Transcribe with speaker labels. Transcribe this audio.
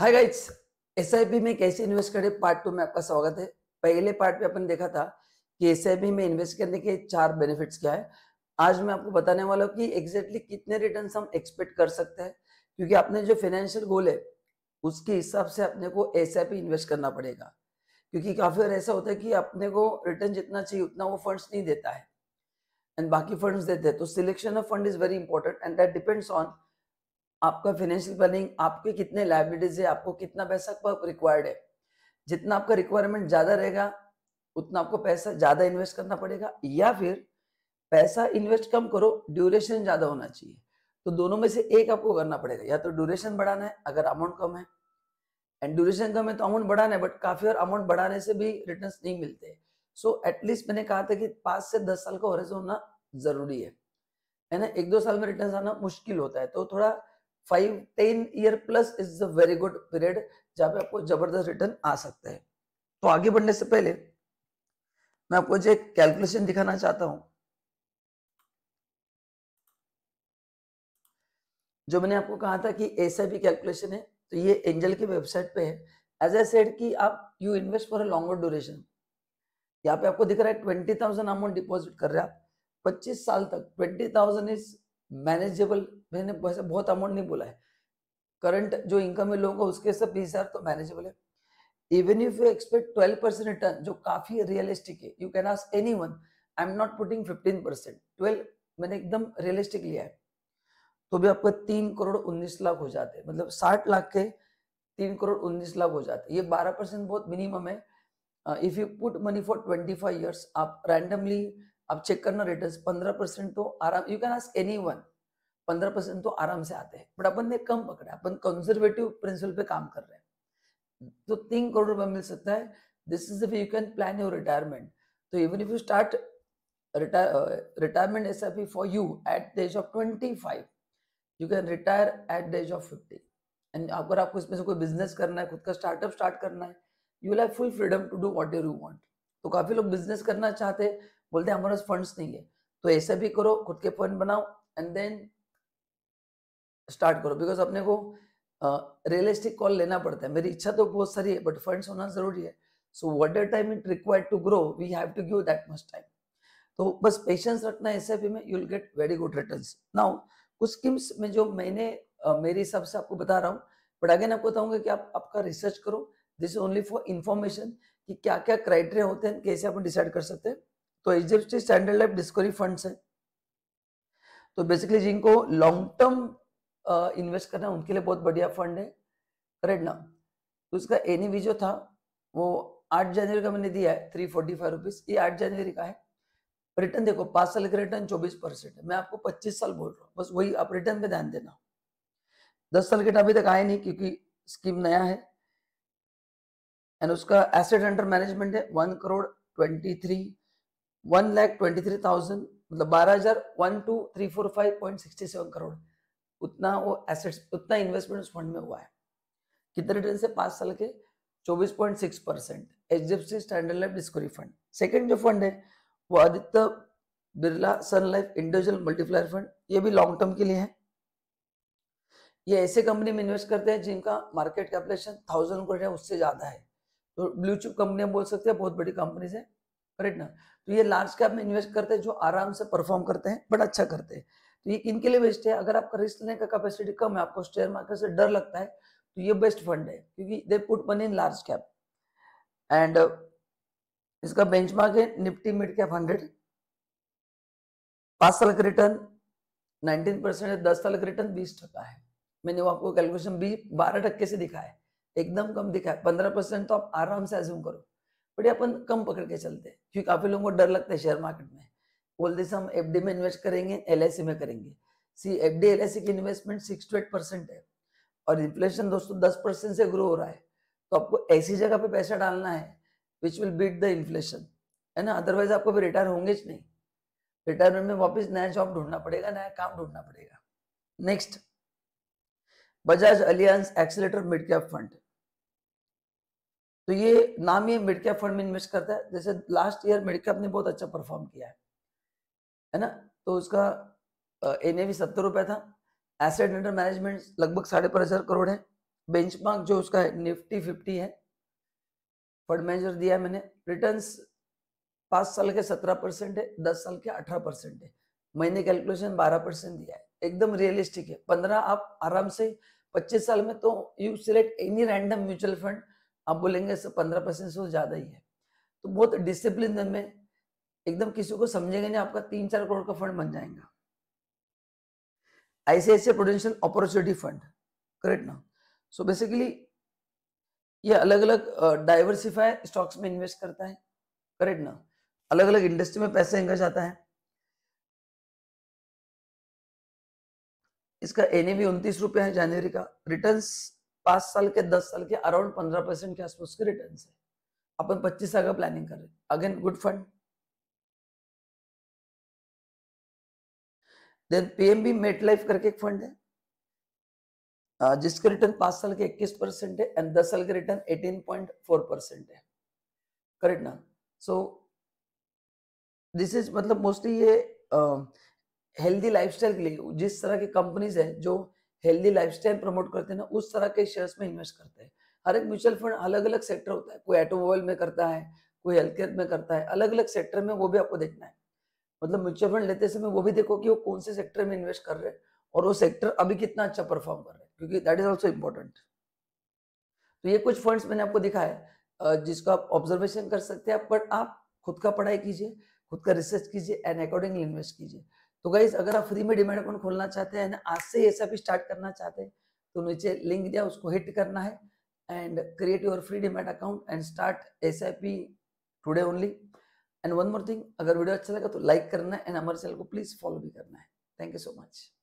Speaker 1: hi guys S में कैसे invest करें पार्ट टू में आपका स्वागत है पहले पार्ट में अपन देखा था कि एस में इन्वेस्ट करने के चार बेनिफिट्स क्या है आज मैं आपको बताने वाला हूँ कि एग्जैक्टली कितने रिटर्न हम एक्सपेक्ट कर सकते हैं क्योंकि आपने जो फाइनेंशियल गोल है उसके हिसाब से अपने को एस इन्वेस्ट करना पड़ेगा क्योंकि काफी बार ऐसा होता है कि अपने को रिटर्न जितना चाहिए उतना वो फंड्स नहीं देता है एंड बाकी फंड्स देते हैं तो selection of fund is very important and that depends on आपका फाइनेंशियल प्लानिंग आपके कितने लाइबिलिटीज है आपको कितना पैसा रिक्वायर्ड है जितना आपका रिक्वायरमेंट ज्यादा रहेगा उतना आपको पैसा ज्यादा इन्वेस्ट करना पड़ेगा या फिर पैसा इन्वेस्ट कम करो ड्यूरेशन ज्यादा होना चाहिए तो दोनों में से एक आपको करना पड़ेगा या तो ड्यूरेशन बढ़ाना है अगर अमाउंट कम है एंड ड्यूरेशन कम है तो अमाउंट बढ़ाना है बट काफी और अमाउंट बढ़ाने से भी रिटर्न नहीं मिलते सो एटलीस्ट मैंने कहा था कि पांच से दस साल का होना जरूरी है है ना एक दो साल में रिटर्न आना मुश्किल होता है तो थोड़ा five ten year plus is a very good period जहां पे आपको जबरदस्त रिटर्न आ सकता है तो आगे बढ़ने से पहले मैं आपको जो कैलकुलेशन दिखाना चाहता हूं जो मैंने आपको कहा था कि ऐसा भी कैलकुलेशन है तो ये एंजल की वेबसाइट पे है एज ए सेड कि आप you invest for a longer duration यहाँ पे आपको दिख रहा है ट्वेंटी थाउजेंड अमाउंट डिपॉजिट कर रहे हैं आप पच्चीस साल तक ट्वेंटी थाउजेंड इज मैनेजेबल मैंने वैसे बहुत अमाउंट नहीं बोला है करंट जो इनकम है लोगों का उसके हिसाब बीस हज़ार तो मैनेजेबल है even if you expect twelve percent return जो काफी रियलिस्टिक है you can ask anyone I am not putting fifteen percent twelve मैंने एकदम रियलिस्टिक लिया है तो भी आपका तीन करोड़ उन्नीस लाख हो जाते हैं मतलब साठ लाख के तीन करोड़ उन्नीस लाख हो जाते हैं ये बारह परसेंट बहुत मिनिमम है if you put money for twenty five years आप रैंडमली आप चेक करना रिटर्न पंद्रह परसेंट तो आराम you can ask anyone पंद्रह परसेंट तो आराम से आते हैं बट अपन ने कम पकड़ा अपन कंजर्वेटिव प्रिंसिपल पे काम कर रहे हैं तो तीन करोड़ रुपए मिल सकता है this is you can plan your retirement तो even if you start retirement S I for you at the age of twenty five you can retire at the age of fifty and अगर आपको इसमें से कोई business करना है खुद का स्टार्टअप स्टार्ट करना है you will have full freedom to do what you want तो काफी लोग बिजनेस करना चाहते हैं बोलते हमारे पास फंड्स नहीं है तो ऐसे भी करो खुद के फंड बनाओ एंड देन स्टार्ट करो बिकॉज अपने को रियलिस्टिक uh, कॉल लेना पड़ता है मेरी इच्छा तो बहुत सारी है बट फंड्स होना जरूरी है so what a time it required to grow we have to give that much time तो बस पेशेंस रखना एस एफ में you will get very good return now कुछ स्कीम्स में जो मैंने uh, मेरे हिसाब से आपको बता रहा हूँ बट अगेन आपको बताऊंगा कि आप आपका रिसर्च करो दिस ओनली फॉर इन्फॉर्मेशन कि क्या क्या क्राइटेरिया होते हैं कैसे आप डिसाइड कर सकते हैं तो H D F C standard life discovery fund है तो बेसिकली जिनको लॉन्ग टर्म इन्वेस्ट करना उनके लिए बहुत बढ़िया फंड है करेक्ट ना तो इसका एन जो था वो आठ जनवरी का मैंने दिया है थ्री फोर्टी फाइव रुपीज ये आठ जनवरी का है रिटर्न देखो पांच साल का रिटर्न चौबीस परसेंट है मैं आपको पच्चीस साल बोल रहा हूँ बस वही आप रिटर्न पे ध्यान देना दस साल के अभी तक आए नहीं क्योंकि स्कीम नया है एंड उसका एसेट अंडर मैनेजमेंट है one crore twenty three one lakh twenty three thousand मतलब बारह हजार one two three four five point sixty seven crore उतना वो एसेट्स उतना इन्वेस्टमेंट उस फंड में हुआ है कितने रिटर्न से पाँच साल के चौबीस point six percent H D F C standard life discovery fund second जो फंड है वो Aditya Birla Sun Life individual multiplier fund ये भी लॉन्ग टर्म के लिए है ये ऐसे कंपनी में इन्वेस्ट करते हैं जिनका मार्केट कैपिटलेशन थाउजेंड करोड़ है उससे ज़्यादा है तो ब्लू चिप कंपनी बोल सकते हैं बहुत बड़ी कंपनीज है राइट ना तो ये लार्ज कैप में इन्वेस्ट करते हैं जो आराम से परफॉर्म करते हैं बट अच्छा करते हैं तो ये इनके लिए बेस्ट है अगर आपका रिस्क लेने का कैपेसिटी कम है आपको शेयर मार्केट से डर लगता है तो ये बेस्ट फंड है क्योंकि they put money in large cap and इसका बेंचमार्क है निफ्टी मिड कैप हंड्रेड पांच साल का रिटर्न नाइनटीन परसेंट है दस साल का रिटर्न बीस टका है मैंने वो आपको कैलकुलेशन बीस बारह टक्के से दिखा है एकदम कम दिखा है पंद्रह परसेंट तो आप आराम से एज्यूम करो बट ये अपन कम पकड़ के चलते हैं क्योंकि काफ़ी लोगों को डर लगता है शेयर मार्केट में बोलते हम एफ में इन्वेस्ट करेंगे एल e में करेंगे सी एफ डी एल की investment six to eight percent है और इन्फ्लेशन दोस्तों दस परसेंट से ग्रो हो रहा है तो आपको ऐसी जगह पे पैसा डालना है which will beat the inflation है ना अदरवाइज आपको भी रिटायर होंगे नहीं रिटायरमेंट में वापस नया जॉब ढूंढना पड़ेगा नया काम ढूंढना पड़ेगा next Bajaj Allianz accelerator mid cap fund तो ये नाम ये मिड कैप फंड में इन्वेस्ट करता है जैसे लास्ट ईयर मिड कैप ने बहुत अच्छा परफॉर्म किया है है ना तो उसका एन ए सत्तर रुपये था एसेट अंडर मैनेजमेंट लगभग साढ़े पाँच हज़ार करोड़ है बेंचमार्क जो उसका है निफ्टी फिफ्टी है फंड मैनेजर दिया है मैंने रिटर्न पाँच साल के सत्रह परसेंट है दस साल के अठारह परसेंट है महीने कैलकुलेशन बारह परसेंट दिया है एकदम रियलिस्टिक है पंद्रह आप आराम से पच्चीस साल में तो you select any random mutual fund आप बोलेंगे पंद्रह परसेंट से ज़्यादा ही है तो बहुत डिसिप्लिन में एकदम किसी को समझेंगे नहीं आपका तीन चार करोड़ का फंड बन जाएगा ऐसे ऐसे पोटेंशियल अपॉर्चुनिटी फंड करेक्ट ना सो बेसिकली ये अलग अलग डाइवर्सिफाई स्टॉक्स में इन्वेस्ट करता है करेक्ट ना अलग अलग इंडस्ट्री में पैसे एंगेज आता है इसका एन ए बी उनतीस रुपया है जनवरी का रिटर्न्स पांच साल के दस साल के अराउंड पंद्रह परसेंट के आसपास के रिटर्न है अपन पच्चीस साल का प्लानिंग कर रहे again good fund then PNB MetLife करके एक फंड है जिसके रिटर्न पांच साल के इक्कीस परसेंट है एंड दस साल के return eighteen point four percent है करेक्ट ना सो दिस इज मतलब मोस्टली ये हेल्दी लाइफ के लिए जिस तरह की कंपनीज है जो हेल्दी स्टाइल प्रमोट करते हैं ना उस तरह के शेयर्स में इन्वेस्ट करते हैं हर एक म्यूचुअल फंड अलग अलग सेक्टर होता है कोई ऑटोमोबाइल में करता है कोई हेल्थ केयर में करता है अलग अलग सेक्टर में वो भी आपको देखना है मतलब म्यूचुअल फंड लेते समय वो भी देखो कि वो कौन से सेक्टर में इन्वेस्ट कर रहे हैं और वो सेक्टर अभी कितना अच्छा परफॉर्म कर रहे हैं क्योंकि दैट इज ऑल्सो इम्पोर्टेंट तो ये कुछ फंड्स मैंने आपको दिखाया जिसको आप ऑब्जर्वेशन कर सकते हैं बट आप खुद का पढ़ाई कीजिए खुद का रिसर्च कीजिए एंड अकॉर्डिंगली इन्वेस्ट कीजिए तो गाइज अगर आप फ्री में डिमेट अकाउंट खोलना चाहते हैं आज से ये सब स्टार्ट करना चाहते हैं तो नीचे लिंक दिया उसको हिट करना है and create your free demat account and start S I P today only and one more thing अगर वीडियो अच्छा लगा तो लाइक करना है एंड हमारे चैनल को प्लीज फॉलो भी करना है थैंक यू सो मच